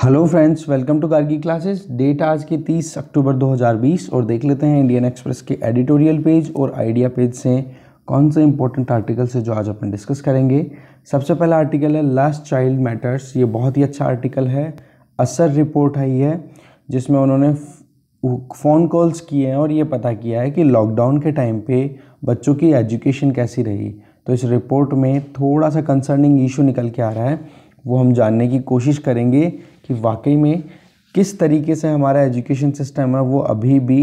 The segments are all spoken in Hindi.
hello friends welcome to Gargi classes date आज के 30 अक्टूबर 2020 और देख लेते हैं इंडियन एक्सप्रेस के एडिटोरियल पेज और आइडिया पेज से कौन से इंपॉर्टेंट आर्टिकल्स है जो आज अपन डिस्कस करेंगे सबसे पहला आर्टिकल है लास्ट चाइल्ड मैटर्स ये बहुत ही अच्छा आर्टिकल है असर रिपोर्ट है ये जिसमें उन्होंने फ़ोन कॉल्स किए हैं और ये पता किया है कि लॉकडाउन के टाइम पे बच्चों की एजुकेशन कैसी रही तो इस रिपोर्ट में थोड़ा सा कंसर्निंग इशू निकल के आ रहा है वो हम जानने की कोशिश करेंगे कि वाकई में किस तरीके से हमारा एजुकेशन सिस्टम है वो अभी भी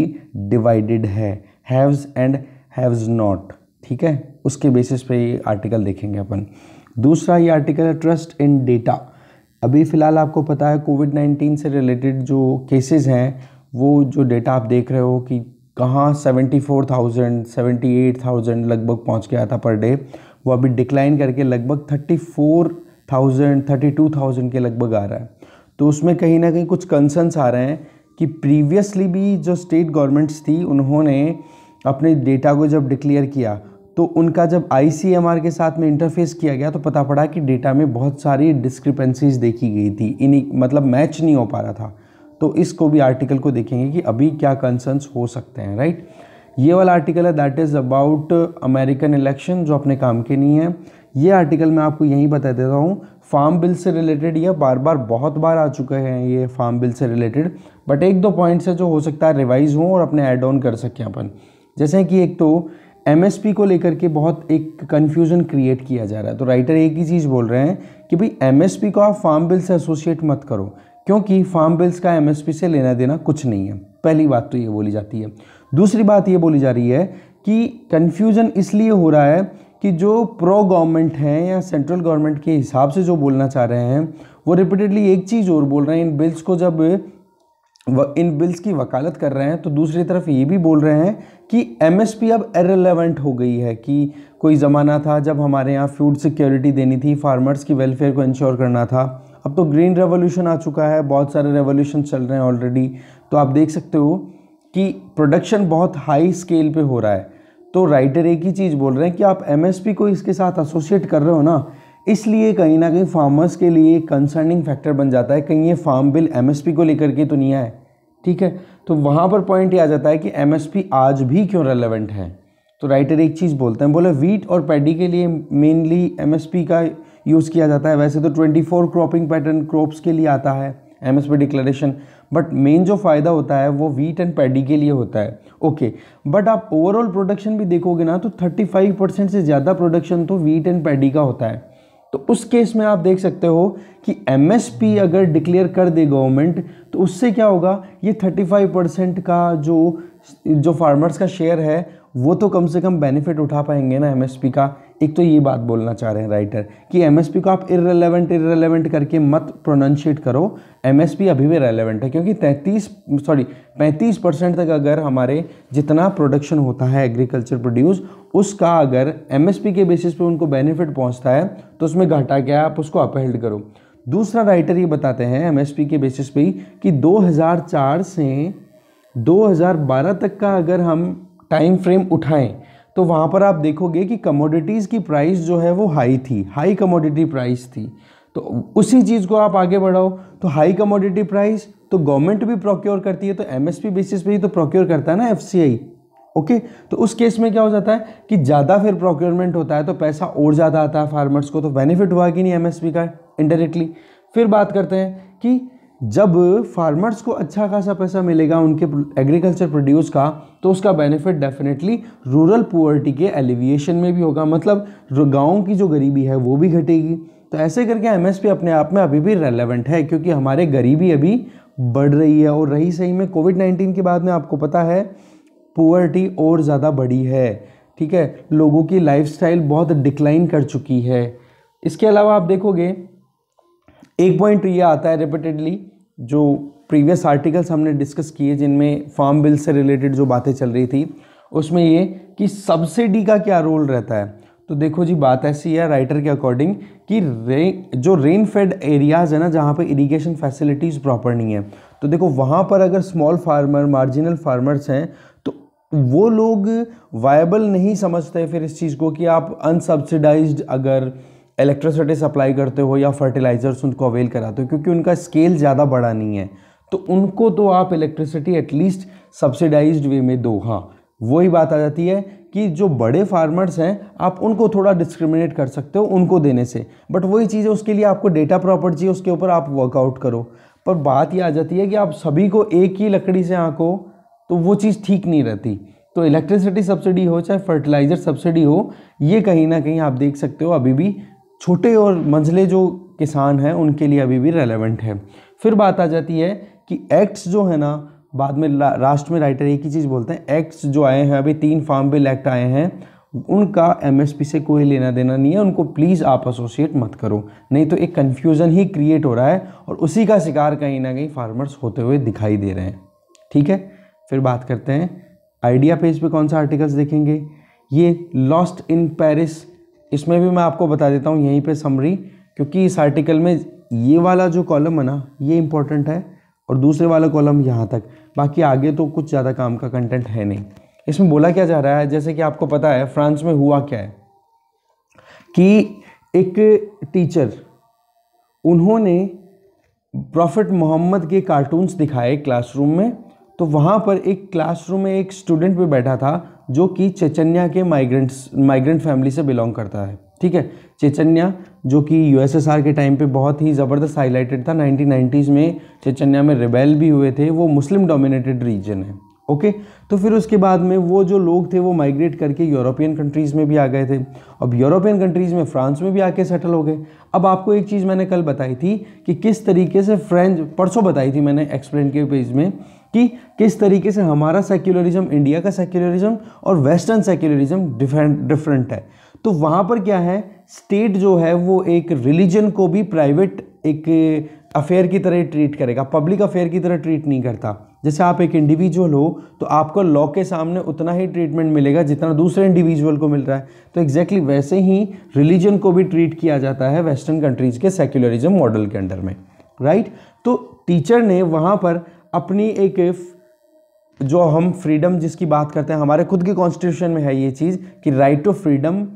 डिवाइडेड है हैव्स एंड हैव्स नॉट ठीक है उसके बेसिस पे ये आर्टिकल देखेंगे अपन दूसरा ये आर्टिकल है ट्रस्ट इन डेटा अभी फ़िलहाल आपको पता है कोविड नाइन्टीन से रिलेटेड जो केसेस हैं वो जो डेटा आप देख रहे हो कि कहाँ seventy four thousand seventy eight thousand लगभग पहुँच गया था पर डे वो अभी डिक्लाइन करके लगभग thirty four thousand thirty two thousand के लगभग आ रहा है तो उसमें कहीं ना कहीं कुछ कंसर्न्स आ रहे हैं कि प्रीवियसली भी जो स्टेट गवर्नमेंट्स थी उन्होंने अपने डेटा को जब डिक्लेयर किया तो उनका जब आई के साथ में इंटरफेस किया गया तो पता पड़ा कि डेटा में बहुत सारी डिस्क्रिपेंसीज देखी गई थी इन्हीं मतलब मैच नहीं हो पा रहा था तो इसको भी आर्टिकल को देखेंगे कि अभी क्या कंसर्न्स हो सकते हैं राइट ये वाला आर्टिकल है that is about American election जो अपने काम के नहीं है ये आर्टिकल मैं आपको यहीं बता देता हूँ फार्म बिल से रिलेटेड यह बार बार बहुत बार आ चुके हैं ये फार्म बिल से रिलेटेड बट एक दो पॉइंट्स है जो हो सकता है रिवाइज हों और अपने ऐड ऑन कर सकें अपन जैसे कि एक तो एम को लेकर के बहुत एक कन्फ्यूज़न क्रिएट किया जा रहा है तो राइटर एक ही चीज़ बोल रहे हैं कि भाई एम को आप फार्म बिल से एसोसिएट मत करो क्योंकि फार्म बिल्स का एम से लेना देना कुछ नहीं है पहली बात तो ये बोली जाती है दूसरी बात ये बोली जा रही है कि कन्फ्यूज़न इसलिए हो रहा है कि जो प्रो गवर्नमेंट हैं या सेंट्रल गवर्नमेंट के हिसाब से जो बोलना चाह रहे हैं वो रिपीटेडली एक चीज़ और बोल रहे हैं इन बिल्स को जब इन बिल्स की वकालत कर रहे हैं तो दूसरी तरफ ये भी बोल रहे हैं कि एमएसपी अब एरेलीवेंट हो गई है कि कोई ज़माना था जब हमारे यहाँ फूड सिक्योरिटी देनी थी फार्मर्स की वेलफेयर को इंश्योर करना था अब तो ग्रीन रेवोल्यूशन आ चुका है बहुत सारे रेवोल्यूशन चल रहे हैं ऑलरेडी तो आप देख सकते हो कि प्रोडक्शन बहुत हाई स्केल पे हो रहा है तो राइटर एक ही चीज़ बोल रहे हैं कि आप एमएसपी को इसके साथ एसोसिएट कर रहे हो ना इसलिए कहीं ना कहीं फार्मर्स के लिए कंसर्निंग फैक्टर बन जाता है कहीं ये फार्म बिल एमएसपी को लेकर के तो नहीं आए ठीक है तो वहाँ पर पॉइंट ये आ जाता है कि एमएसपी आज भी क्यों रेलेवेंट है तो राइटर एक चीज़ बोलते हैं बोले वीट और पैडी के लिए मेनली एम का यूज़ किया जाता है वैसे तो फोर क्रॉपिंग पैटर्न क्रॉप्स के लिए आता है M S declaration but main जो फ़ायदा होता है वो वीट एंड पैडी के लिए होता है ओके बट आप ओवरऑल प्रोडक्शन भी देखोगे ना तो 35 परसेंट से ज़्यादा प्रोडक्शन तो वीट एंड पैडी का होता है तो उस केस में आप देख सकते हो कि पी अगर डिक्लेयर कर दे गवर्नमेंट तो उससे क्या होगा ये 35 परसेंट का जो जो फार्मर्स का शेयर है वो तो कम से कम बेनिफिट उठा पाएंगे ना पी का एक तो ये बात बोलना चाह रहे हैं राइटर कि एमएसपी को आप इरेलीवेंट इरेलीवेंट करके मत प्रोनाउंशिएट करो एमएसपी अभी भी रेलेवेंट है क्योंकि 33 सॉरी 35 परसेंट तक अगर हमारे जितना प्रोडक्शन होता है एग्रीकल्चर प्रोड्यूस उसका अगर एमएसपी के बेसिस पे उनको बेनिफिट पहुंचता है तो उसमें घाटा क्या है आप उसको अपहेल्ड करो दूसरा राइटर ये बताते हैं एम के बेसिस पे ही कि दो से दो तक का अगर हम टाइम फ्रेम उठाएँ तो वहाँ पर आप देखोगे कि कमोडिटीज़ की प्राइस जो है वो हाई थी हाई कमोडिटी प्राइस थी तो उसी चीज़ को आप आगे बढ़ाओ तो हाई कमोडिटी प्राइस तो गवर्नमेंट भी प्रोक्योर करती है तो एमएसपी बेसिस पे ही तो प्रोक्योर करता है ना एफसीआई ओके तो उस केस में क्या हो जाता है कि ज़्यादा फिर प्रोक्योरमेंट होता है तो पैसा और ज़्यादा आता है फार्मर्स को तो बेनिफिट हुआ कि नहीं एमएसपी का इनडायरेक्टली फिर बात करते हैं कि जब फार्मर्स को अच्छा खासा पैसा मिलेगा उनके एग्रीकल्चर प्रोड्यूस का तो उसका बेनिफिट डेफिनेटली रूरल पुअर्टी के एलिविएशन में भी होगा मतलब गाँव की जो गरीबी है वो भी घटेगी तो ऐसे करके एमएसपी अपने आप में अभी भी रेलेवेंट है क्योंकि हमारे गरीबी अभी बढ़ रही है और रही सही में कोविड नाइन्टीन के बाद में आपको पता है पुअर्टी और ज़्यादा बढ़ी है ठीक है लोगों की लाइफ बहुत डिक्लाइन कर चुकी है इसके अलावा आप देखोगे एक पॉइंट ये आता है रिपीटेडली जो प्रीवियस आर्टिकल्स हमने डिस्कस किए जिनमें फार्म बिल से रिलेटेड जो बातें चल रही थी उसमें ये कि सब्सिडी का क्या रोल रहता है तो देखो जी बात ऐसी है राइटर के अकॉर्डिंग कि रे जो रेन फेड एरियाज़ है ना जहाँ पे इरिगेशन फैसिलिटीज़ प्रॉपर नहीं है तो देखो वहाँ पर अगर स्मॉल फार्मर मार्जिनल फार्मर्स हैं तो वो लोग वायबल नहीं समझते फिर इस चीज़ को कि आप अनसब्सिडाइज अगर इलेक्ट्रिसिटी सप्लाई करते हो या फर्टिलाइजर्स उनको अवेल कराते हो क्योंकि उनका स्केल ज़्यादा बड़ा नहीं है तो उनको तो आप इलेक्ट्रिसिटी एटलीस्ट सब्सिडाइज वे में दो हाँ वही बात आ जाती है कि जो बड़े फार्मर्स हैं आप उनको थोड़ा डिस्क्रिमिनेट कर सकते हो उनको देने से बट वही चीज़ है उसके लिए आपको डेटा प्रॉपर्टी चाहिए उसके ऊपर आप वर्कआउट करो पर बात यह आ जाती है कि आप सभी को एक ही लकड़ी से आँखो तो वो चीज़ ठीक नहीं रहती तो इलेक्ट्रिसिटी सब्सिडी हो चाहे फर्टिलाइज़र सब्सिडी हो ये कहीं ना कहीं आप देख सकते हो अभी भी छोटे और मंझले जो किसान हैं उनके लिए अभी भी रेलेवेंट है फिर बात आ जाती है कि एक्ट्स जो है ना बाद में राष्ट्र में राइटर एक ही चीज़ बोलते हैं एक्ट्स जो आए हैं अभी तीन फार्म बिल एक्ट आए हैं उनका एमएसपी से कोई लेना देना नहीं है उनको प्लीज़ आप एसोसिएट मत करो नहीं तो एक कन्फ्यूज़न ही क्रिएट हो रहा है और उसी का शिकार कहीं ना कहीं फार्मर्स होते हुए दिखाई दे रहे हैं ठीक है फिर बात करते हैं आइडिया पेज पे कौन सा आर्टिकल्स देखेंगे ये लॉस्ट इन पेरिस इसमें भी मैं आपको बता देता हूँ यहीं पे समरी क्योंकि इस आर्टिकल में ये वाला जो कॉलम है ना ये इंपॉर्टेंट है और दूसरे वाला कॉलम यहाँ तक बाकी आगे तो कुछ ज़्यादा काम का कंटेंट है नहीं इसमें बोला क्या जा रहा है जैसे कि आपको पता है फ्रांस में हुआ क्या है कि एक टीचर उन्होंने प्रॉफिट मोहम्मद के कार्टून्स दिखाए क्लासरूम में तो वहाँ पर एक क्लासरूम में एक स्टूडेंट भी बैठा था जो कि चेचन्या के माइग्रेंट्स माइग्रेंट फैमिली से बिलोंग करता है ठीक है चेचन्या जो कि यूएसएसआर के टाइम पे बहुत ही ज़बरदस्त हाईलाइटेड था 1990s में चेचन्या में रिबेल भी हुए थे वो मुस्लिम डोमिनेटेड रीजन है ओके तो फिर उसके बाद में वो जो लोग थे वो माइग्रेट करके यूरोपियन कंट्रीज़ में भी आ गए थे अब यूरोपियन कंट्रीज़ में फ्रांस में भी आके सेटल हो गए अब आपको एक चीज़ मैंने कल बताई थी कि किस तरीके से फ्रेंच परसों बताई थी मैंने एक्सप्लेन के पेज में कि किस तरीके से हमारा सेक्युलरिज्म इंडिया का सेक्युलरिज्म और वेस्टर्न सेक्युलरिज्म डिफरेंट है तो वहाँ पर क्या है स्टेट जो है वो एक रिलीजन को भी प्राइवेट एक अफेयर की तरह ट्रीट करेगा पब्लिक अफेयर की तरह ट्रीट नहीं करता जैसे आप एक इंडिविजुअल हो तो आपको लॉ के सामने उतना ही ट्रीटमेंट मिलेगा जितना दूसरे इंडिविजुअल को मिल रहा है तो एग्जैक्टली exactly वैसे ही रिलीजन को भी ट्रीट किया जाता है वेस्टर्न कंट्रीज़ के सेक्युलरिज्म मॉडल के अंडर में राइट तो टीचर ने वहाँ पर अपनी एक जो हम फ्रीडम जिसकी बात करते हैं हमारे खुद के कॉन्स्टिट्यूशन में है ये चीज़ कि right to freedom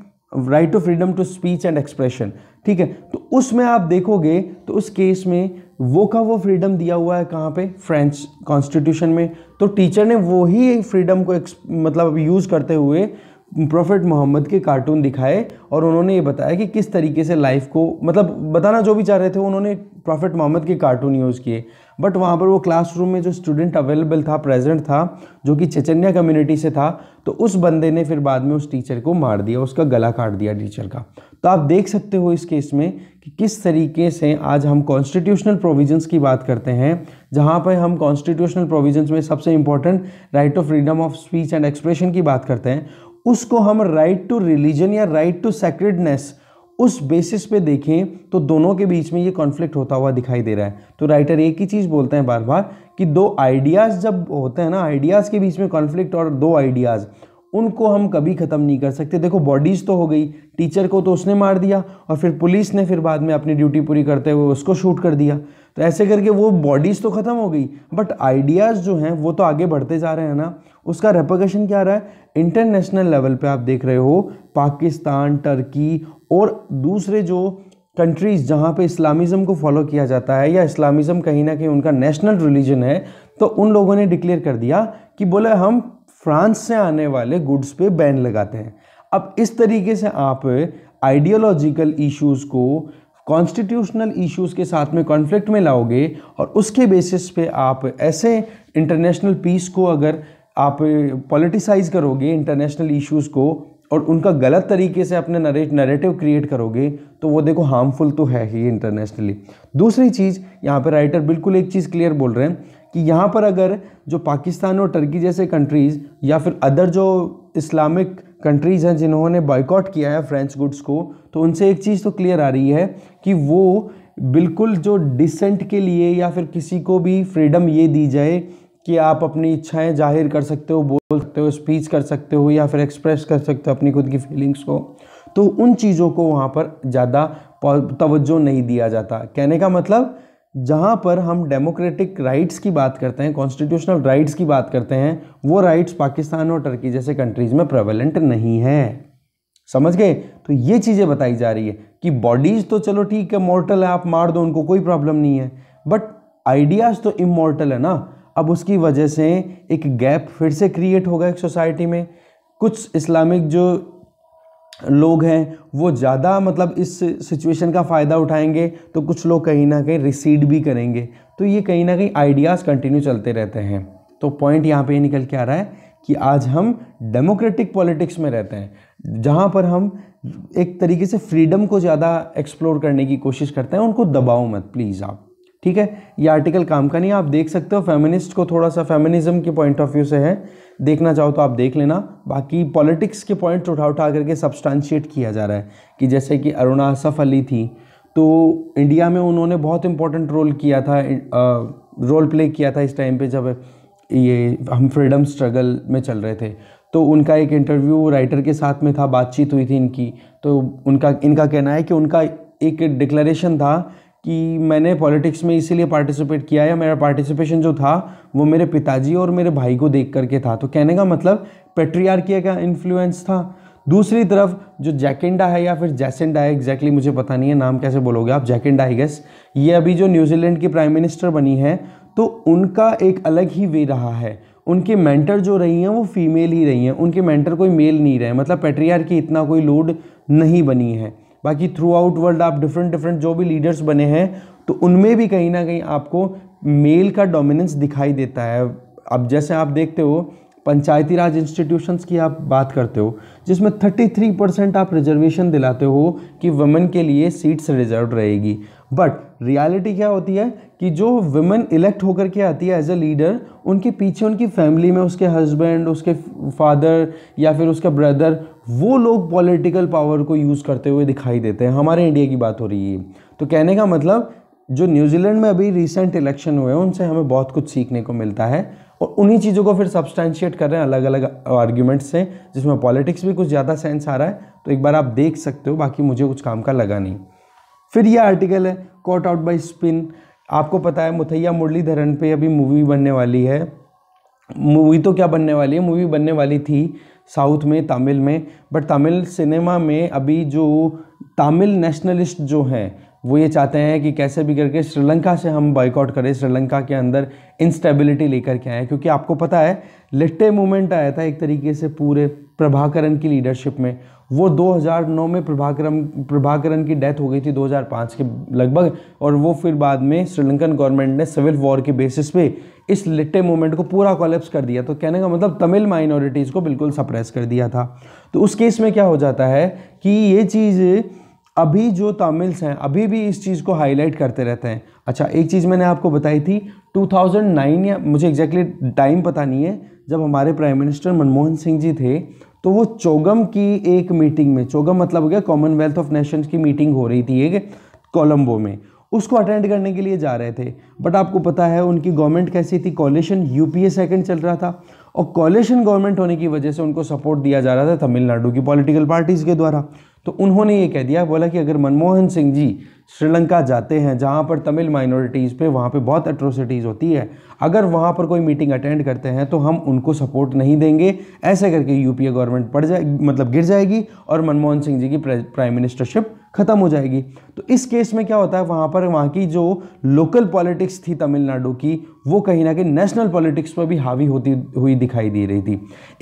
right to freedom to speech and expression ठीक है तो उसमें आप देखोगे तो उस केस में वो का वो फ्रीडम दिया हुआ है कहाँ पे फ्रेंच कॉन्स्टिट्यूशन में तो टीचर ने वो ही फ्रीडम को मतलब यूज़ करते हुए प्रॉफिट मोहम्मद के कार्टून दिखाए और उन्होंने ये बताया कि किस तरीके से लाइफ को मतलब बताना जो भी चाह रहे थे उन्होंने प्रॉफिट मोहम्मद के कार्टून यूज़ किए बट वहाँ पर वो क्लासरूम में जो स्टूडेंट अवेलेबल था प्रेजेंट था जो कि चेचन्या कम्युनिटी से था तो उस बंदे ने फिर बाद में उस टीचर को मार दिया उसका गला काट दिया टीचर का तो आप देख सकते हो इस केस में कि किस तरीके से आज हम कॉन्स्टिट्यूशनल प्रोविजंस की बात करते हैं जहाँ पर हम कॉन्स्टिट्यूशनल प्रोविजंस में सबसे important right of freedom of speech and expression की बात करते हैं उसको हम राइट टू रिलीजन या राइट टू सेक्रेडनेस उस बेसिस पे देखें तो दोनों के बीच में ये कॉन्फ्लिक्ट होता हुआ दिखाई दे रहा है तो राइटर एक ही चीज़ बोलते हैं बार बार कि दो आइडियाज़ जब होते हैं ना आइडियाज़ के बीच में कॉन्फ्लिक्ट और दो आइडियाज़ उनको हम कभी ख़त्म नहीं कर सकते देखो बॉडीज़ तो हो गई टीचर को तो उसने मार दिया और फिर पुलिस ने फिर बाद में अपनी ड्यूटी पूरी करते हुए उसको शूट कर दिया तो ऐसे करके वो बॉडीज़ तो ख़त्म हो गई बट आइडियाज़ जो हैं वो तो आगे बढ़ते जा रहे हैं ना उसका रेपोकेशन क्या रहा है इंटरनेशनल लेवल पर आप देख रहे हो पाकिस्तान टर्की और दूसरे जो कंट्रीज़ जहाँ पे इस्लामिज़म को फॉलो किया जाता है या इस्लामिज़म कहीं ना कहीं उनका नेशनल रिलीजन है तो उन लोगों ने डिक्लेयर कर दिया कि बोले हम फ्रांस से आने वाले गुड्स पे बैन लगाते हैं अब इस तरीके से आप आइडियोलॉजिकल इश्यूज़ को कॉन्स्टिट्यूशनल इश्यूज़ के साथ में कॉन्फ्लिक्ट में लाओगे और उसके बेसिस पे आप ऐसे इंटरनेशनल पीस को अगर आप पॉलिटिसाइज करोगे इंटरनेशनल इश्यूज़ को और उनका गलत तरीके से अपने नरेटिव क्रिएट करोगे तो वो देखो हार्मफुल तो है ही इंटरनेशनली दूसरी चीज़ यहाँ पे राइटर बिल्कुल एक चीज़ क्लियर बोल रहे हैं कि यहाँ पर अगर जो पाकिस्तान और टर्की जैसे कंट्रीज़ या फिर अदर जो इस्लामिक कंट्रीज़ हैं जिन्होंने बॉयकॉट किया है फ्रेंच गुड्स को तो उनसे एक चीज़ तो क्लियर आ रही है कि वो बिल्कुल जो डिसेंट के लिए या फिर किसी को भी फ्रीडम ये दी जाए कि आप अपनी इच्छाएं जाहिर कर सकते हो बोल सकते हो स्पीच कर सकते हो या फिर एक्सप्रेस कर सकते हो अपनी खुद की फीलिंग्स को तो उन चीज़ों को वहाँ पर ज़्यादा तवज्जो नहीं दिया जाता कहने का मतलब जहाँ पर हम डेमोक्रेटिक राइट्स की बात करते हैं कॉन्स्टिट्यूशनल राइट्स की बात करते हैं वो राइट्स पाकिस्तान और टर्की जैसे कंट्रीज़ में प्रेवलेंट नहीं है समझ गए तो ये चीज़ें बताई जा रही है कि बॉडीज़ तो चलो ठीक है मॉर्टल है आप मार दो उनको कोई प्रॉब्लम नहीं है बट आइडियाज़ तो इमोर्टल है ना अब उसकी वजह से एक गैप फिर से क्रिएट होगा एक सोसाइटी में कुछ इस्लामिक जो लोग हैं वो ज़्यादा मतलब इस सिचुएशन का फ़ायदा उठाएंगे तो कुछ लोग कहीं ना कहीं रिसीड भी करेंगे तो ये कहीं ना कहीं आइडियाज़ कंटिन्यू चलते रहते हैं तो पॉइंट यहाँ पे निकल के आ रहा है कि आज हम डेमोक्रेटिक पॉलिटिक्स में रहते हैं जहाँ पर हम एक तरीके से फ्रीडम को ज़्यादा एक्सप्लोर करने की कोशिश करते हैं उनको दबाओ मत प्लीज़ आप ठीक है ये आर्टिकल काम का नहीं आप देख सकते हो फेमिनिस्ट को थोड़ा सा फेमिनिज्म के पॉइंट ऑफ व्यू से है देखना चाहो तो आप देख लेना बाकी पॉलिटिक्स के पॉइंट उठा उठा करके सब्सटानशिएट किया जा रहा है कि जैसे कि अरुणा असफ अली थी तो इंडिया में उन्होंने बहुत इंपॉर्टेंट रोल किया था रोल प्ले किया था इस टाइम पर जब ये हम फ्रीडम स्ट्रगल में चल रहे थे तो उनका एक इंटरव्यू राइटर के साथ में था बातचीत हुई थी इनकी तो उनका इनका कहना है कि उनका एक डिक्लेरेशन था कि मैंने पॉलिटिक्स में इसीलिए पार्टिसिपेट किया या मेरा पार्टिसिपेशन जो था वो मेरे पिताजी और मेरे भाई को देख करके था तो कहने का मतलब पेट्रियार्किया का इन्फ्लुएंस था दूसरी तरफ जो जैकेंडा है या फिर जैसेंडा है एग्जैक्टली exactly मुझे पता नहीं है नाम कैसे बोलोगे आप जैकेंडा आई गेस ये अभी जो न्यूजीलैंड की प्राइम मिनिस्टर बनी है तो उनका एक अलग ही वे रहा है उनके मेंटर जो रही हैं वो फीमेल ही रही हैं उनके मेंटर कोई मेल नहीं रहे मतलब पेट्रियार की इतना कोई लोड नहीं बनी है बाकी थ्रू आउट वर्ल्ड आप डिफरेंट डिफरेंट जो भी लीडर्स बने हैं तो उनमें भी कहीं ना कहीं आपको मेल का डोमिनेंस दिखाई देता है अब जैसे आप देखते हो पंचायती राज इंस्टीट्यूशंस की आप बात करते हो जिसमें 33 परसेंट आप रिजर्वेशन दिलाते हो कि वुमेन के लिए सीट्स रिजर्व रहेगी बट रियलिटी क्या होती है कि जो वुमेन इलेक्ट होकर के आती है एज अ लीडर उनके पीछे उनकी फैमिली में उसके हस्बैंड उसके फादर या फिर उसका ब्रदर वो लोग पॉलिटिकल पावर को यूज़ करते हुए दिखाई देते हैं हमारे इंडिया की बात हो रही है तो कहने का मतलब जो न्यूजीलैंड में अभी रिसेंट इलेक्शन हुए हैं उनसे हमें बहुत कुछ सीखने को मिलता है और उन्हीं चीज़ों को फिर सब्सटैंशिएट कर रहे हैं अलग अलग आर्ग्यूमेंट्स से जिसमें पॉलिटिक्स भी कुछ ज़्यादा सेंस आ रहा है तो एक बार आप देख सकते हो बाकी मुझे कुछ काम का लगा नहीं फिर ये आर्टिकल है कॉट आउट बाई स्पिन आपको पता है मुथैया मुरलीधरन पे अभी मूवी बनने वाली है मूवी तो क्या बनने वाली है मूवी बनने वाली थी साउथ में तमिल में बट तमिल सिनेमा में अभी जो तमिल नेशनलिस्ट जो हैं वो ये चाहते हैं कि कैसे भी करके श्रीलंका से हम बॉयकॉट करें श्रीलंका के अंदर इंस्टेबिलिटी लेकर के आए क्योंकि आपको पता है लिट्टे मूवमेंट आया था एक तरीके से पूरे प्रभाकरण की लीडरशिप में वो 2009 में प्रभाकरण प्रभाकरण की डेथ हो गई थी 2005 के लगभग और वो फिर बाद में श्रीलंकन गवर्नमेंट ने सिविल वॉर के बेसिस पे इस लिट्टे मूवमेंट को पूरा कॉलेप्स कर दिया तो कहने का मतलब तमिल माइनॉरिटीज़ को बिल्कुल सप्रेस कर दिया था तो उस केस में क्या हो जाता है कि ये चीज़ अभी जो तमिल्स हैं अभी भी इस चीज़ को हाईलाइट करते रहते हैं अच्छा एक चीज़ मैंने आपको बताई थी 2009 या मुझे एग्जैक्टली टाइम पता नहीं है जब हमारे प्राइम मिनिस्टर मनमोहन सिंह जी थे तो वो चोगम की एक मीटिंग में चोगम मतलब हो गया कॉमनवेल्थ ऑफ नेशंस की मीटिंग हो रही थी एक कोलम्बो में उसको अटेंड करने के लिए जा रहे थे बट आपको पता है उनकी गवर्नमेंट कैसी थी कॉलेशन यूपीए सेकंड चल रहा था और कॉलेशन गवर्नमेंट होने की वजह से उनको सपोर्ट दिया जा रहा था तमिलनाडु की पॉलिटिकल पार्टीज़ के द्वारा तो उन्होंने ये कह दिया बोला कि अगर मनमोहन सिंह जी श्रीलंका जाते हैं जहाँ पर तमिल माइनॉरिटीज़ पे वहाँ पे बहुत अट्रोसिटीज़ होती है अगर वहाँ पर कोई मीटिंग अटेंड करते हैं तो हम उनको सपोर्ट नहीं देंगे ऐसे करके यूपीए गवर्नमेंट पड़ जाए मतलब गिर जाएगी और मनमोहन सिंह जी की प्राइम मिनिस्टरशिप ख़त्म हो जाएगी तो इस केस में क्या होता है वहाँ पर वहाँ की जो लोकल पॉलिटिक्स थी तमिलनाडु की वो कहीं ना कहीं नेशनल पॉलिटिक्स पर भी हावी होती हुई दिखाई दे रही थी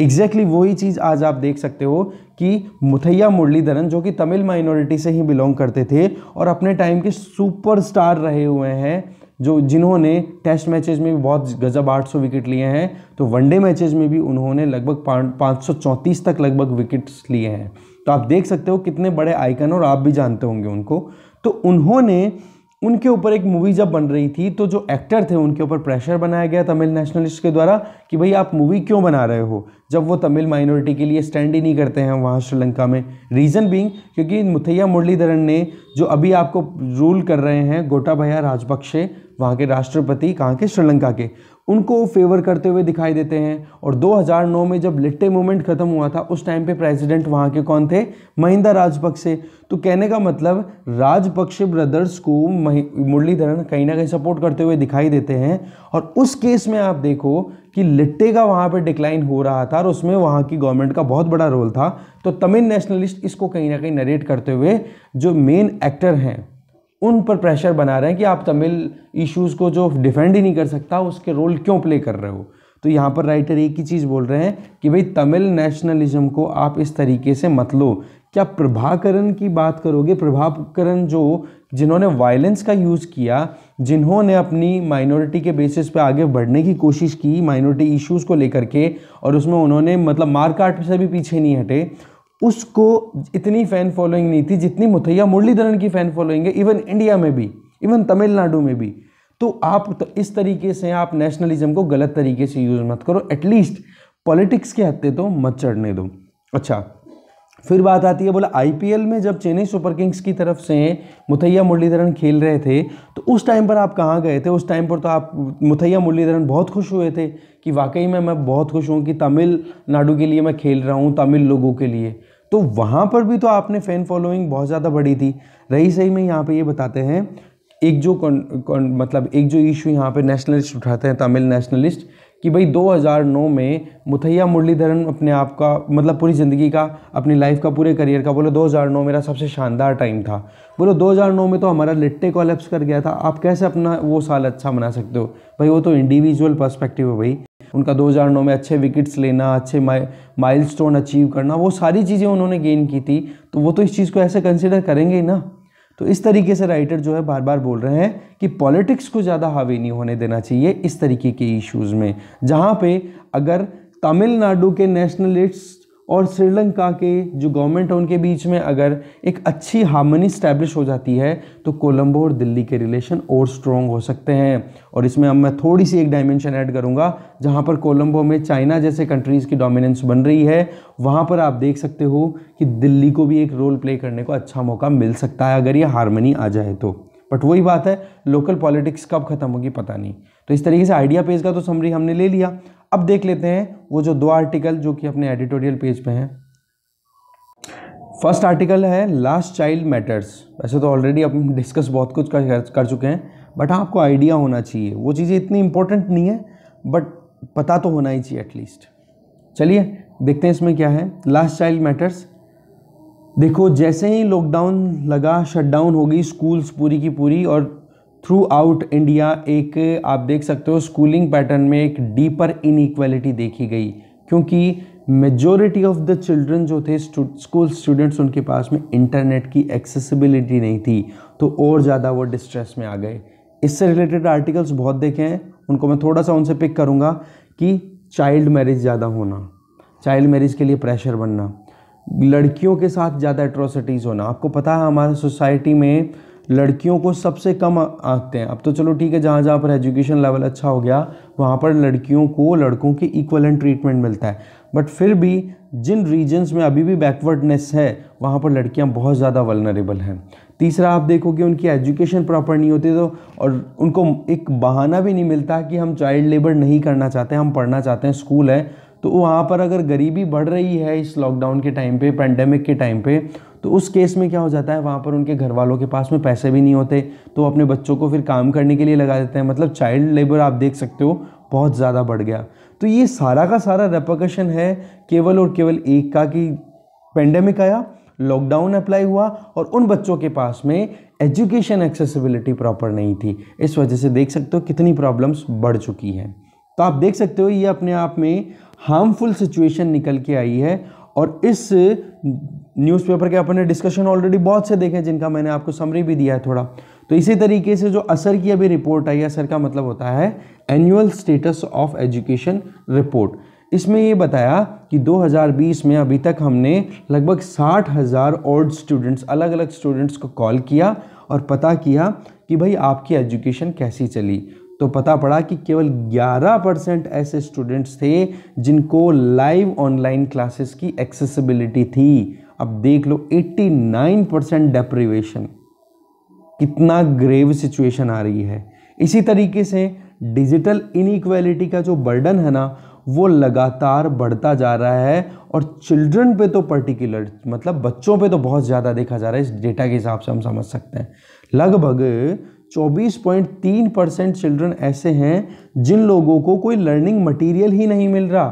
एग्जैक्टली exactly वही चीज़ आज आप देख सकते हो कि मुथैया मुरलीधरन जो कि तमिल माइनॉरिटी से ही बिलोंग करते थे और अपने टाइम के सुपरस्टार रहे हुए हैं जो जिन्होंने टेस्ट मैचेस में भी बहुत गजब 800 विकेट लिए हैं तो वनडे मैचेस में भी उन्होंने लगभग पाँच तक लगभग विकेट्स लिए हैं तो आप देख सकते हो कितने बड़े आइकन और आप भी जानते होंगे उनको तो उन्होंने उनके ऊपर एक मूवी जब बन रही थी तो जो एक्टर थे उनके ऊपर प्रेशर बनाया गया तमिल नेशनलिस्ट के द्वारा कि भाई आप मूवी क्यों बना रहे हो जब वो तमिल माइनॉरिटी के लिए स्टैंड ही नहीं करते हैं वहाँ श्रीलंका में रीज़न बींग क्योंकि मुथैया मुरलीधरन ने जो अभी आपको रूल कर रहे हैं गोटा भैया राजपक्षे वहाँ के राष्ट्रपति कहाँ के श्रीलंका के उनको फेवर करते हुए दिखाई देते हैं और 2009 में जब लिट्टे मूवमेंट ख़त्म हुआ था उस टाइम पे प्रेसिडेंट वहाँ के कौन थे महिंदा राजपक्षे तो कहने का मतलब राजपक्षे ब्रदर्स को मुरलीधरन कहीं ना कहीं सपोर्ट करते हुए दिखाई देते हैं और उस केस में आप देखो कि लिट्टे का वहाँ पे डिक्लाइन हो रहा था और उसमें वहाँ की गवर्नमेंट का बहुत बड़ा रोल था तो तमिल नेशनलिस्ट इसको कहीं ना कहीं नरेट करते हुए जो मेन एक्टर हैं उन पर प्रेशर बना रहे हैं कि आप तमिल इश्यूज़ को जो डिफेंड ही नहीं कर सकता उसके रोल क्यों प्ले कर रहे हो तो यहाँ पर राइटर एक ही चीज़ बोल रहे हैं कि भाई तमिल नेशनलिज्म को आप इस तरीके से मत लो क्या प्रभाकरण की बात करोगे प्रभाकरण जो जिन्होंने वायलेंस का यूज़ किया जिन्होंने अपनी माइनॉरिटी के बेसिस पे आगे बढ़ने की कोशिश की माइनॉरिटी इश्यूज़ को लेकर के और उसमें उन्होंने मतलब मारकाट से भी पीछे नहीं हटे उसको इतनी फ़ैन फॉलोइंग नहीं थी जितनी मुथैया मुरलीधरन की फ़ैन फॉलोइंग है इवन इंडिया में भी इवन तमिलनाडु में भी तो आप तो इस तरीके से आप नेशनलिज्म को गलत तरीके से यूज़ मत करो एटलीस्ट पॉलिटिक्स के हत्ते तो मत चढ़ने दो अच्छा फिर बात आती है बोला आईपीएल में जब चेन्नई सुपर किंग्स की तरफ से मुथैया मुरलीधरन खेल रहे थे तो उस टाइम पर आप कहाँ गए थे उस टाइम पर तो आप मुथैया मुरलीधरन बहुत खुश हुए थे कि वाकई में मैं बहुत खुश हूँ कि तमिलनाडु के लिए मैं खेल रहा हूँ तमिल लोगों के लिए तो वहाँ पर भी तो आपने फ़ैन फॉलोइंग बहुत ज़्यादा बढ़ी थी रही सही में यहाँ पे ये बताते हैं एक जो कौन, कौन, मतलब एक जो इशू यहाँ पे नेशनलिस्ट उठाते हैं तमिल नेशनलिस्ट कि भाई 2009 में मुथैया मुरलीधरन अपने आप का मतलब पूरी ज़िंदगी का अपनी लाइफ का पूरे करियर का बोलो 2009 मेरा सबसे शानदार टाइम था बोलो 2009 में तो हमारा लिट्टे कॉलेप्स कर गया था आप कैसे अपना वो साल अच्छा मना सकते हो भाई वो तो इंडिविजुअल पर्सपेक्टिव है भाई उनका 2009 में अच्छे विकेट्स लेना अच्छे माइलस्टोन अचीव करना वो सारी चीज़ें उन्होंने गेन की थी तो वो तो इस चीज़ को ऐसे कंसिडर करेंगे ही ना तो इस तरीके से राइटर जो है बार बार बोल रहे हैं कि पॉलिटिक्स को ज़्यादा हावी नहीं होने देना चाहिए इस तरीके के इश्यूज़ में जहाँ पे अगर तमिलनाडु के नेशनलिस्ट और श्रीलंका के जो गवर्नमेंट है उनके बीच में अगर एक अच्छी हार्मनी स्टैब्लिश हो जाती है तो कोलंबो और दिल्ली के रिलेशन और स्ट्रॉन्ग हो सकते हैं और इसमें अब मैं थोड़ी सी एक डायमेंशन ऐड करूँगा जहाँ पर कोलंबो में चाइना जैसे कंट्रीज़ की डोमिनेंस बन रही है वहाँ पर आप देख सकते हो कि दिल्ली को भी एक रोल प्ले करने को अच्छा मौका मिल सकता है अगर ये हारमनी आ जाए तो बट वही बात है लोकल पॉलिटिक्स कब खत्म होगी पता नहीं तो इस तरीके से आइडिया पेज का तो समरी हमने ले लिया अब देख लेते हैं वो जो दो आर्टिकल जो कि अपने एडिटोरियल पेज पे हैं फर्स्ट आर्टिकल है लास्ट चाइल्ड मैटर्स वैसे तो ऑलरेडी अब डिस्कस बहुत कुछ कर, कर चुके हैं बट हाँ, आपको आइडिया होना चाहिए वो चीज़ें इतनी इंपॉर्टेंट नहीं है बट पता तो होना ही चाहिए एटलीस्ट चलिए देखते हैं इसमें क्या है लास्ट चाइल्ड मैटर्स देखो जैसे ही लॉकडाउन लगा शटडाउन हो गई स्कूल्स पूरी की पूरी और थ्रू आउट इंडिया एक आप देख सकते हो स्कूलिंग पैटर्न में एक डीपर इनक्वलिटी देखी गई क्योंकि मेजोरिटी ऑफ द चिल्ड्रन जो थे स्कूल स्टूडेंट्स उनके पास में इंटरनेट की एक्सेसिबिलिटी नहीं थी तो और ज़्यादा वो डिस्ट्रेस में आ गए इससे रिलेटेड आर्टिकल्स बहुत देखे हैं उनको मैं थोड़ा सा उनसे पिक करूँगा कि चाइल्ड मैरिज ज़्यादा होना चाइल्ड मैरिज के लिए प्रेशर बनना लड़कियों के साथ ज़्यादा एट्रोसिटीज़ होना आपको पता है हमारे सोसाइटी में लड़कियों को सबसे कम आंकते हैं अब तो चलो ठीक है जहाँ जहाँ पर एजुकेशन लेवल अच्छा हो गया वहाँ पर लड़कियों को लड़कों के इक्वलन ट्रीटमेंट मिलता है बट फिर भी जिन रीजन्स में अभी भी बैकवर्डनेस है वहाँ पर लड़कियाँ बहुत ज़्यादा वलनरेबल हैं तीसरा आप देखो कि उनकी एजुकेशन प्रॉपर नहीं होती तो और उनको एक बहाना भी नहीं मिलता कि हम चाइल्ड लेबर नहीं करना चाहते हम पढ़ना चाहते हैं स्कूल है तो वहाँ पर अगर गरीबी बढ़ रही है इस लॉकडाउन के टाइम पे पेंडेमिक के टाइम पे तो उस केस में क्या हो जाता है वहाँ पर उनके घर वालों के पास में पैसे भी नहीं होते तो अपने बच्चों को फिर काम करने के लिए लगा देते हैं मतलब चाइल्ड लेबर आप देख सकते हो बहुत ज़्यादा बढ़ गया तो ये सारा का सारा रेपोकशन है केवल और केवल एक का कि पेंडेमिक आया लॉकडाउन अप्लाई हुआ और उन बच्चों के पास में एजुकेशन एक्सेसिबिलिटी प्रॉपर नहीं थी इस वजह से देख सकते हो कितनी प्रॉब्लम्स बढ़ चुकी हैं तो आप देख सकते हो ये अपने आप में हार्मफुल सिचुएशन निकल के आई है और इस न्यूज़पेपर के अपने डिस्कशन ऑलरेडी बहुत से देखे जिनका मैंने आपको समरी भी दिया है थोड़ा तो इसी तरीके से जो असर की अभी रिपोर्ट आई असर का मतलब होता है annual status of education report इसमें ये बताया कि 2020 में अभी तक हमने लगभग साठ हज़ार ओल्ड स्टूडेंट्स अलग अलग स्टूडेंट्स को कॉल किया और पता किया कि भाई आपकी एजुकेशन कैसी चली तो पता पड़ा कि केवल 11 परसेंट ऐसे स्टूडेंट्स थे जिनको लाइव ऑनलाइन क्लासेस की एक्सेसिबिलिटी थी अब देख लो 89 परसेंट डेप्रिवेशन कितना ग्रेव सिचुएशन आ रही है इसी तरीके से डिजिटल इनइक्वालिटी का जो बर्डन है ना वो लगातार बढ़ता जा रहा है और चिल्ड्रन पे तो पर्टिकुलर मतलब बच्चों पे तो बहुत ज़्यादा देखा जा रहा है इस डेटा के हिसाब से हम समझ सकते हैं लगभग 24.3 परसेंट चिल्ड्रन ऐसे हैं जिन लोगों को कोई लर्निंग मटेरियल ही नहीं मिल रहा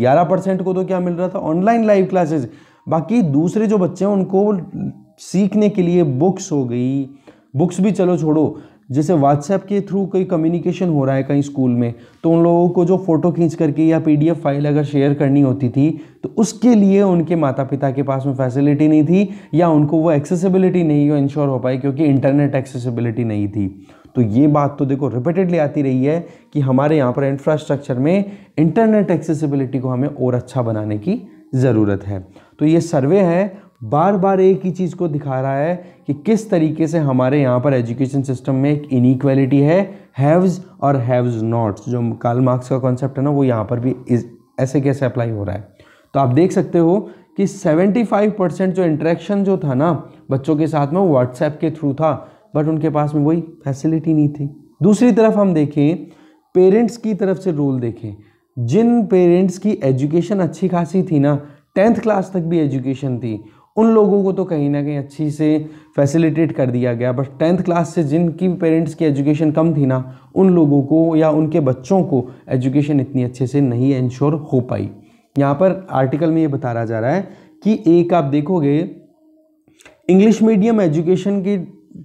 11 परसेंट को तो क्या मिल रहा था ऑनलाइन लाइव क्लासेस बाकी दूसरे जो बच्चे हैं उनको सीखने के लिए बुक्स हो गई बुक्स भी चलो छोड़ो जैसे व्हाट्सएप के थ्रू कोई कम्युनिकेशन हो रहा है कहीं स्कूल में तो उन लोगों को जो फ़ोटो खींच करके या पीडीएफ फाइल अगर शेयर करनी होती थी तो उसके लिए उनके माता पिता के पास में फैसिलिटी नहीं थी या उनको वो एक्सेसिबिलिटी नहीं हो इंश्योर हो पाई क्योंकि इंटरनेट एक्सेसिबिलिटी नहीं थी तो ये बात तो देखो रिपीटेडली आती रही है कि हमारे यहाँ पर इंफ्रास्ट्रक्चर में इंटरनेट एक्सेसिबिलिटी को हमें और अच्छा बनाने की ज़रूरत है तो ये सर्वे है बार बार एक ही चीज़ को दिखा रहा है कि किस तरीके से हमारे यहाँ पर एजुकेशन सिस्टम में एक इनिक्वेलिटी है हैव्स और हैव्स नॉट्स जो कार्ल मार्क्स का कॉन्सेप्ट है ना वो यहाँ पर भी इस, ऐसे कैसे अप्लाई हो रहा है तो आप देख सकते हो कि 75 परसेंट जो इंट्रैक्शन जो था ना बच्चों के साथ में वो व्हाट्सएप के थ्रू था बट उनके पास में वही फैसिलिटी नहीं थी दूसरी तरफ हम देखें पेरेंट्स की तरफ से रोल देखें जिन पेरेंट्स की एजुकेशन अच्छी खासी थी ना टेंथ क्लास तक भी एजुकेशन थी उन लोगों को तो कहीं ना कहीं अच्छी से फैसिलिटेट कर दिया गया बट टेंथ क्लास से जिनकी पेरेंट्स की एजुकेशन कम थी ना उन लोगों को या उनके बच्चों को एजुकेशन इतनी अच्छे से नहीं इंश्योर हो पाई यहाँ पर आर्टिकल में ये बता रहा जा रहा है कि एक आप देखोगे इंग्लिश मीडियम एजुकेशन की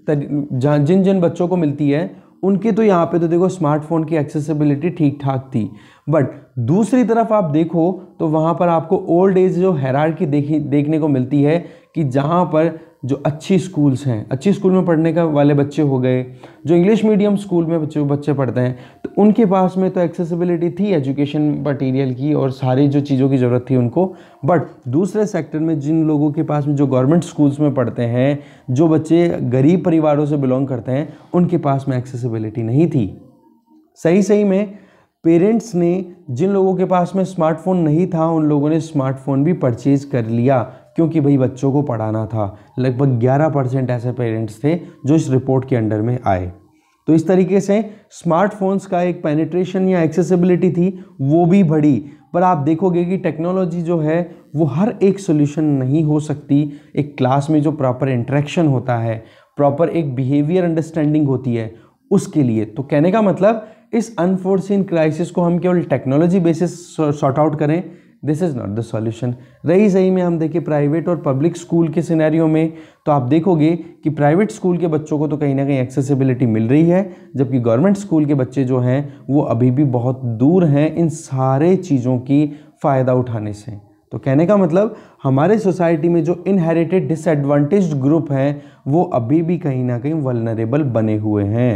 जहाँ जिन जिन बच्चों को मिलती है उनके तो यहाँ पे तो देखो स्मार्टफोन की एक्सेसिबिलिटी ठीक ठाक थी बट दूसरी तरफ आप देखो तो वहाँ पर आपको ओल्ड एज जो की देखी देखने को मिलती है कि जहाँ पर जो अच्छी स्कूल्स हैं अच्छी स्कूल में पढ़ने का वाले बच्चे हो गए जो इंग्लिश मीडियम स्कूल में बच्चे बच्चे पढ़ते हैं तो उनके पास में तो एक्सेसिबिलिटी थी एजुकेशन मटेरियल की और सारी जो चीज़ों की ज़रूरत थी उनको बट दूसरे सेक्टर में जिन लोगों के पास में जो गवर्नमेंट स्कूल्स में पढ़ते हैं जो बच्चे गरीब परिवारों से बिलोंग करते हैं उनके पास में एक्सेसिबिलिटी नहीं थी सही सही में पेरेंट्स ने जिन लोगों के पास में स्मार्टफोन नहीं था उन लोगों ने स्मार्टफोन भी परचेज कर लिया क्योंकि भाई बच्चों को पढ़ाना था लगभग 11 परसेंट ऐसे पेरेंट्स थे जो इस रिपोर्ट के अंडर में आए तो इस तरीके से स्मार्टफोन्स का एक पेनिट्रेशन या एक्सेसिबिलिटी थी वो भी बढ़ी पर आप देखोगे कि टेक्नोलॉजी जो है वो हर एक सोल्यूशन नहीं हो सकती एक क्लास में जो प्रॉपर इंट्रैक्शन होता है प्रॉपर एक बिहेवियर अंडरस्टैंडिंग होती है उसके लिए तो कहने का मतलब इस अनफोर्सिन क्राइसिस को हम केवल टेक्नोलॉजी बेसिस सॉर्ट आउट करें this is not the solution रही सही में हम देखें प्राइवेट और पब्लिक स्कूल के सिनेरियो में तो आप देखोगे कि प्राइवेट स्कूल के बच्चों को तो कहीं ना कहीं एक्सेसिबिलिटी मिल रही है जबकि गवर्नमेंट स्कूल के बच्चे जो हैं वो अभी भी बहुत दूर हैं इन सारे चीज़ों की फ़ायदा उठाने से तो कहने का मतलब हमारे सोसाइटी में जो इनहेरिटेड डिसएडवांटेज ग्रुप हैं वो अभी भी कहीं ना कहीं वलनरेबल बने हुए हैं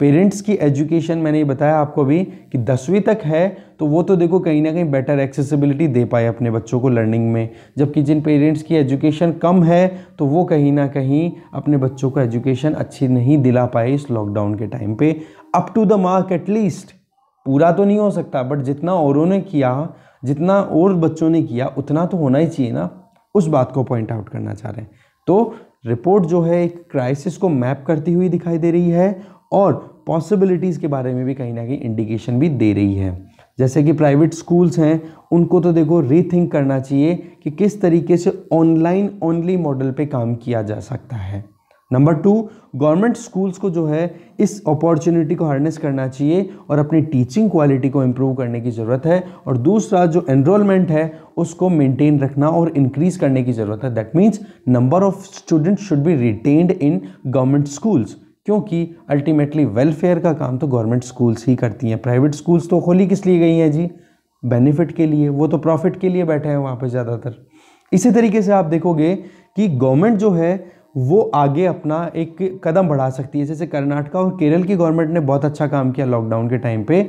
पेरेंट्स की एजुकेशन मैंने ये बताया आपको अभी कि दसवीं तक है तो वो तो देखो कहीं ना कहीं बेटर एक्सेसिबिलिटी दे पाए अपने बच्चों को लर्निंग में जबकि जिन पेरेंट्स की एजुकेशन कम है तो वो कहीं ना कहीं अपने बच्चों को एजुकेशन अच्छी नहीं दिला पाए इस लॉकडाउन के टाइम पे up to the mark at least पूरा तो नहीं हो सकता बट जितना औरों ने किया जितना और बच्चों ने किया उतना तो होना ही चाहिए ना उस बात को पॉइंट आउट करना चाह रहे हैं तो रिपोर्ट जो है एक क्राइसिस को मैप करती हुई दिखाई दे रही है और पॉसिबिलिटीज़ के बारे में भी कहीं ना कहीं इंडिकेशन भी दे रही है जैसे कि प्राइवेट स्कूल्स हैं उनको तो देखो रीथिंक करना चाहिए कि किस तरीके से ऑनलाइन ओनली मॉडल पे काम किया जा सकता है नंबर टू गवर्नमेंट स्कूल्स को जो है इस अपॉर्चुनिटी को हार्नेस करना चाहिए और अपनी टीचिंग क्वालिटी को इम्प्रूव करने की ज़रूरत है और दूसरा जो एनरोलमेंट है उसको मेंटेन रखना और इंक्रीज़ करने की ज़रूरत है that means number of students should be retained in government schools क्योंकि अल्टीमेटली वेलफेयर का काम तो गवर्नमेंट स्कूल्स ही करती हैं प्राइवेट स्कूल्स तो खोली किस लिए गई हैं जी बेनिफिट के लिए वो तो प्रॉफिट के लिए बैठे हैं वहाँ पर ज़्यादातर इसी तरीके से आप देखोगे कि गवर्नमेंट जो है वो आगे अपना एक कदम बढ़ा सकती है जैसे कर्नाटका और केरल की गवर्नमेंट ने बहुत अच्छा काम किया लॉकडाउन के टाइम पे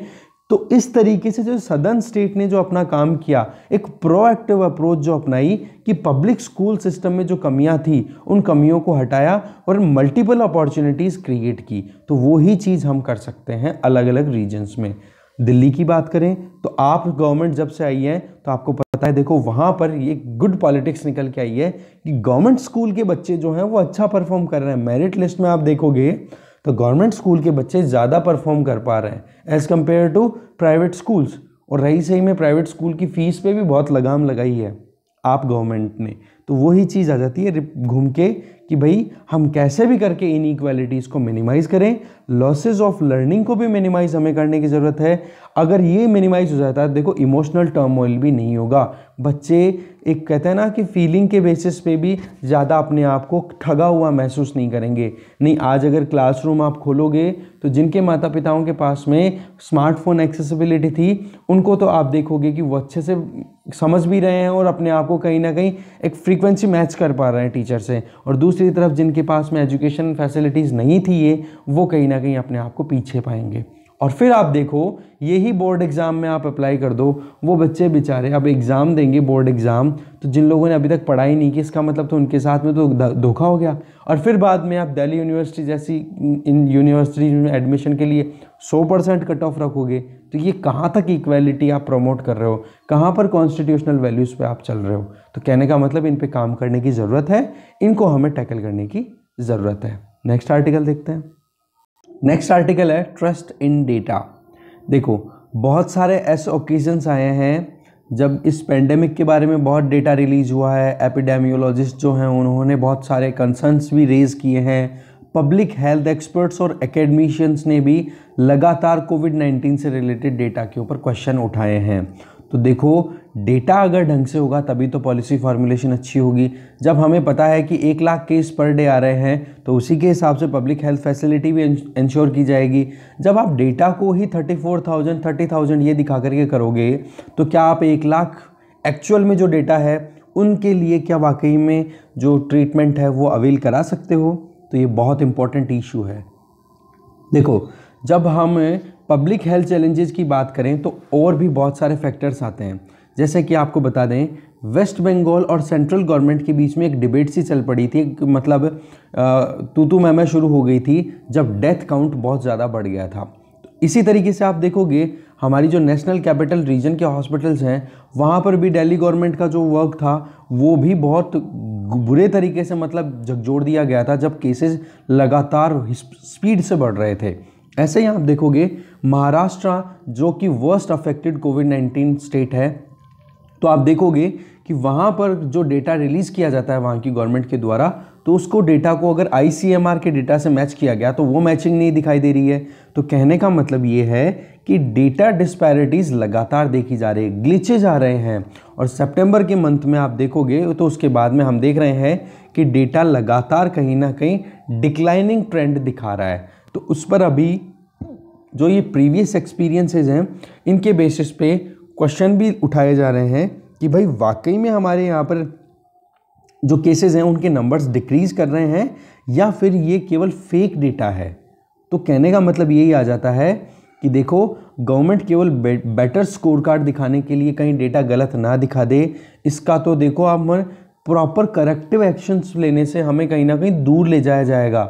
तो इस तरीके से जो सदर्न स्टेट ने जो अपना काम किया एक प्रोएक्टिव अप्रोच जो अपनाई कि पब्लिक स्कूल सिस्टम में जो कमियां थी उन कमियों को हटाया और मल्टीपल अपॉर्चुनिटीज़ क्रिएट की तो वो ही चीज़ हम कर सकते हैं अलग अलग रीजन्स में दिल्ली की बात करें तो आप गवर्नमेंट जब से आई है तो आपको पता है देखो वहाँ पर ये गुड पॉलिटिक्स निकल के आई है कि गवर्नमेंट स्कूल के बच्चे जो हैं वो अच्छा परफॉर्म कर रहे हैं मेरिट लिस्ट में आप देखोगे तो गवर्नमेंट स्कूल के बच्चे ज़्यादा परफॉर्म कर पा रहे हैं as compare to private schools और रही सही में प्राइवेट स्कूल की फ़ीस पे भी बहुत लगाम लगाई है आप गवर्नमेंट ने तो वही चीज़ आ जाती है घूम के कि भाई हम कैसे भी करके इन इक्वालिटीज़ को मिनिमाइज़ करें लॉसेज ऑफ लर्निंग को भी मिनिमाइज़ हमें करने की ज़रूरत है अगर ये मिनिमाइज़ हो जाता है देखो इमोशनल टर्मोइल भी नहीं होगा बच्चे एक कहते हैं ना कि फीलिंग के बेसिस पे भी ज़्यादा अपने आप को ठगा हुआ महसूस नहीं करेंगे नहीं आज अगर क्लासरूम आप खोलोगे तो जिनके माता पिताओं के पास में स्मार्टफोन एक्सेसिबिलिटी थी उनको तो आप देखोगे कि वो अच्छे से समझ भी रहे हैं और अपने आप को कहीं ना कहीं एक फ्रीक्वेंसी मैच कर पा रहे हैं टीचर से और दूसरे दूसरी तरफ जिनके पास में एजुकेशन फैसिलिटीज़ नहीं थी ये वो कहीं ना कहीं अपने आप को पीछे पाएंगे और फिर आप देखो यही बोर्ड एग्ज़ाम में आप अप्लाई कर दो वो बच्चे बेचारे अब एग्ज़ाम देंगे बोर्ड एग्ज़ाम तो जिन लोगों ने अभी तक पढ़ाई नहीं की इसका मतलब तो उनके साथ में तो धोखा हो गया और फिर बाद में आप दिल्ली यूनिवर्सिटी जैसी इन यूनिवर्सिटी में एडमिशन के लिए 100 परसेंट कट ऑफ रखोगे तो ये कहाँ तक इक्वेलिटी आप प्रमोट कर रहे हो कहाँ पर कॉन्स्टिट्यूशनल वैल्यूज़ पे आप चल रहे हो तो कहने का मतलब इन पे काम करने की ज़रूरत है इनको हमें टैकल करने की ज़रूरत है नेक्स्ट आर्टिकल देखते हैं नेक्स्ट आर्टिकल है ट्रस्ट इन डेटा देखो बहुत सारे ऐसे ओकेजन्स आए हैं जब इस पेंडेमिक के बारे में बहुत डेटा रिलीज हुआ है एपिडेमियोलॉजिस्ट जो हैं उन्होंने बहुत सारे कंसर्नस भी रेज़ किए हैं पब्लिक हेल्थ एक्सपर्ट्स और एकेडमिशियंस ने भी लगातार कोविड 19 से रिलेटेड डेटा के ऊपर क्वेश्चन उठाए हैं तो देखो डेटा अगर ढंग से होगा तभी तो पॉलिसी फार्मुलेशन अच्छी होगी जब हमें पता है कि एक लाख केस पर डे आ रहे हैं तो उसी के हिसाब से पब्लिक हेल्थ फैसिलिटी भी इंश्योर की जाएगी जब आप डेटा को ही thirty four thousand thirty thousand ये दिखा करके करोगे तो क्या आप एक लाख एक्चुअल में जो डेटा है उनके लिए क्या वाकई में जो ट्रीटमेंट है वो अवेल करा सकते हो तो ये बहुत इम्पोर्टेंट इशू है देखो जब हम पब्लिक हेल्थ चैलेंजेस की बात करें तो और भी बहुत सारे फैक्टर्स आते हैं जैसे कि आपको बता दें वेस्ट बंगाल और सेंट्रल गवर्नमेंट के बीच में एक डिबेट सी चल पड़ी थी मतलब तो तू मैं शुरू हो गई थी जब डेथ काउंट बहुत ज़्यादा बढ़ गया था इसी तरीके से आप देखोगे हमारी जो नेशनल कैपिटल रीजन के हॉस्पिटल्स हैं वहाँ पर भी दिल्ली गवर्नमेंट का जो वर्क था वो भी बहुत बुरे तरीके से मतलब झकझोर दिया गया था जब केसेस लगातार स्पीड से बढ़ रहे थे ऐसे ही आप देखोगे महाराष्ट्र जो कि worst affected covid nineteen state है तो आप देखोगे कि वहाँ पर जो डेटा रिलीज़ किया जाता है वहाँ की गवर्नमेंट के द्वारा तो उसको डेटा को अगर आई के डेटा से मैच किया गया तो वो मैचिंग नहीं दिखाई दे रही है तो कहने का मतलब ये है कि डेटा डिस्पैरिटीज़ लगातार देखी जा रही है ग्लिचेज आ रहे हैं और सितंबर के मंथ में आप देखोगे तो उसके बाद में हम देख रहे हैं कि डेटा लगातार कहीं ना कहीं डिक्लाइनिंग ट्रेंड दिखा रहा है तो उस पर अभी जो ये प्रीवियस एक्सपीरियंसेस हैं इनके बेसिस पे क्वेश्चन भी उठाए जा रहे हैं कि भाई वाकई में हमारे यहाँ पर जो केसेज हैं उनके नंबर्स डिक्रीज़ कर रहे हैं या फिर ये केवल फेक डेटा है तो कहने का मतलब यही आ जाता है कि देखो गवर्नमेंट केवल बे, बेटर स्कोर कार्ड दिखाने के लिए कहीं डेटा गलत ना दिखा दे इसका तो देखो आप प्रॉपर करेक्टिव एक्शंस लेने से हमें कहीं ना कहीं दूर ले जाया जाएगा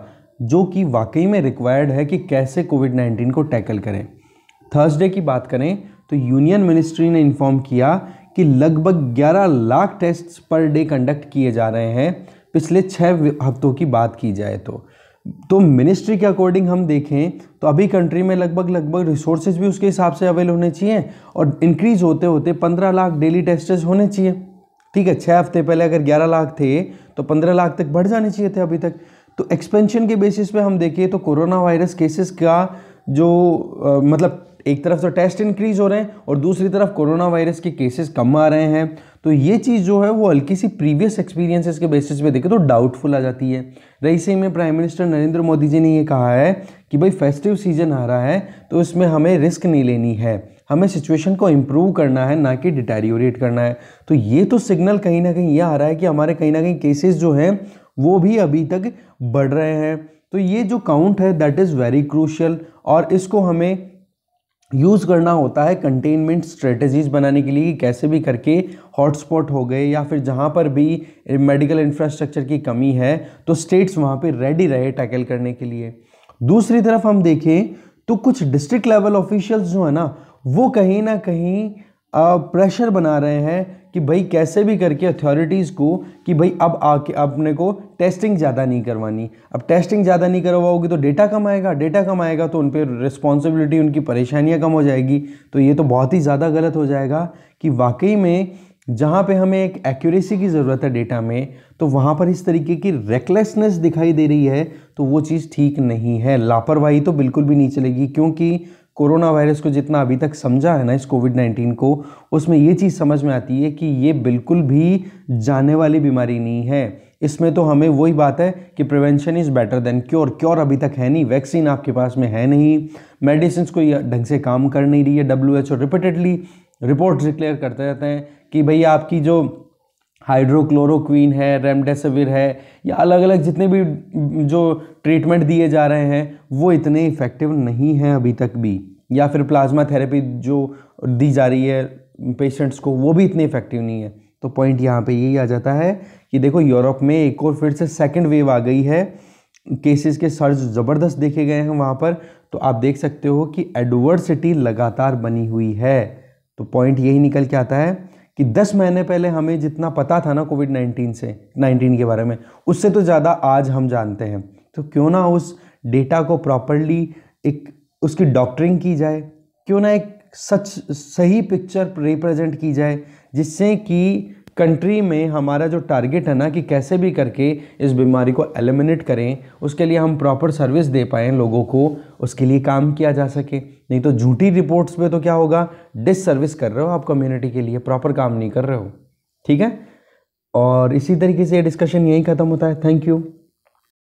जो कि वाकई में रिक्वायर्ड है कि कैसे कोविड नाइन्टीन को टैकल करें थर्सडे की बात करें तो यूनियन मिनिस्ट्री ने इन्फॉर्म किया कि लगभग 11 lakh test per day conduct किए जा रहे हैं पिछले छः हफ्तों की बात की जाए तो तो मिनिस्ट्री के अकॉर्डिंग हम देखें तो अभी कंट्री में लगभग लगभग रिसोर्सेज भी उसके हिसाब से अवेल होने चाहिए और इंक्रीज होते होते पंद्रह लाख डेली टेस्टेज होने चाहिए ठीक है छः हफ्ते पहले अगर ग्यारह लाख थे तो पंद्रह लाख तक बढ़ जाने चाहिए थे अभी तक तो एक्सपेंशन के बेसिस पे हम देखें तो कोरोना वायरस केसेस का जो आ, मतलब एक तरफ तो टेस्ट इंक्रीज हो रहे हैं और दूसरी तरफ कोरोना वायरस के केसेस कम आ रहे हैं तो ये चीज़ जो है वो हल्की सी प्रीवियस एक्सपीरियंसेस के बेसिस पे देखें तो डाउटफुल आ जाती है रही सही में प्राइम मिनिस्टर नरेंद्र मोदी जी ने ये कहा है कि भाई फेस्टिव सीजन आ रहा है तो इसमें हमें रिस्क नहीं लेनी है हमें सिचुएशन को इम्प्रूव करना है ना कि डिटेरियोरेट करना है तो ये तो सिग्नल कहीं ना कहीं ये आ रहा है कि हमारे कहीं ना कहीं केसेस जो हैं वो भी अभी तक बढ़ रहे हैं तो ये जो काउंट है दैट इज़ वेरी क्रूशल और इसको हमें यूज़ करना होता है कंटेनमेंट स्ट्रेटजीज़ बनाने के लिए कैसे भी करके हॉटस्पॉट हो गए या फिर जहाँ पर भी मेडिकल इंफ्रास्ट्रक्चर की कमी है तो स्टेट्स वहाँ पे रेडी रहे टैकल करने के लिए दूसरी तरफ हम देखें तो कुछ डिस्ट्रिक्ट लेवल ऑफिशियल्स जो है ना वो कहीं ना कहीं प्रेशर बना रहे हैं कि भाई कैसे भी करके अथॉरिटीज़ को कि भाई अब आके अपने को टेस्टिंग ज़्यादा नहीं करवानी अब टेस्टिंग ज़्यादा नहीं करवाओगी तो डेटा कम आएगा डेटा कम आएगा तो उन पर रिस्पॉन्सिबिलिटी उनकी परेशानियाँ कम हो जाएगी तो ये तो बहुत ही ज़्यादा गलत हो जाएगा कि वाकई में जहाँ पे हमें एक एक्यूरेसी की ज़रूरत है डेटा में तो वहाँ पर इस तरीके की रेकलेसनेस दिखाई दे रही है तो वो चीज़ ठीक नहीं है लापरवाही तो बिल्कुल भी नहीं चलेगी क्योंकि कोरोना वायरस को जितना अभी तक समझा है ना इस कोविड नाइन्टीन को उसमें ये चीज़ समझ में आती है कि ये बिल्कुल भी जाने वाली बीमारी नहीं है इसमें तो हमें वही बात है कि prevention is better than cure cure अभी तक है नहीं वैक्सीन आपके पास में है नहीं मेडिसिन कोई ढंग से काम कर नहीं रही है W H repeatedly report declare करते रहते हैं कि भई आपकी जो हाइड्रोक्लोरोक्वीन है रेमडेसिविर है या अलग अलग जितने भी जो ट्रीटमेंट दिए जा रहे हैं वो इतने इफ़ेक्टिव नहीं हैं अभी तक भी या फिर प्लाज्मा थेरेपी जो दी जा रही है पेशेंट्स को वो भी इतने इफ़ेक्टिव नहीं है तो पॉइंट यहाँ पे यही आ जाता है कि देखो यूरोप में एक और फिर से सेकेंड वेव आ गई है केसेस के सर्ज ज़बरदस्त देखे गए हैं वहाँ पर तो आप देख सकते हो कि एडवर्सिटी लगातार बनी हुई है तो पॉइंट यही निकल के आता है कि 10 महीने पहले हमें जितना पता था ना कोविड 19 से 19 के बारे में उससे तो ज़्यादा आज हम जानते हैं तो क्यों ना उस डेटा को प्रॉपरली एक उसकी डॉक्टरिंग की जाए क्यों ना एक सच सही पिक्चर रिप्रेजेंट की जाए जिससे कि कंट्री में हमारा जो टारगेट है ना कि कैसे भी करके इस बीमारी को एलिमिनेट करें उसके लिए हम प्रॉपर सर्विस दे पाएँ लोगों को उसके लिए काम किया जा सके नहीं तो झूठी रिपोर्ट्स पे तो क्या होगा डिस सर्विस कर रहे हो आप कम्युनिटी के लिए प्रॉपर काम नहीं कर रहे हो ठीक है और इसी तरीके से ये डिस्कशन यहीं ख़त्म होता है थैंक यू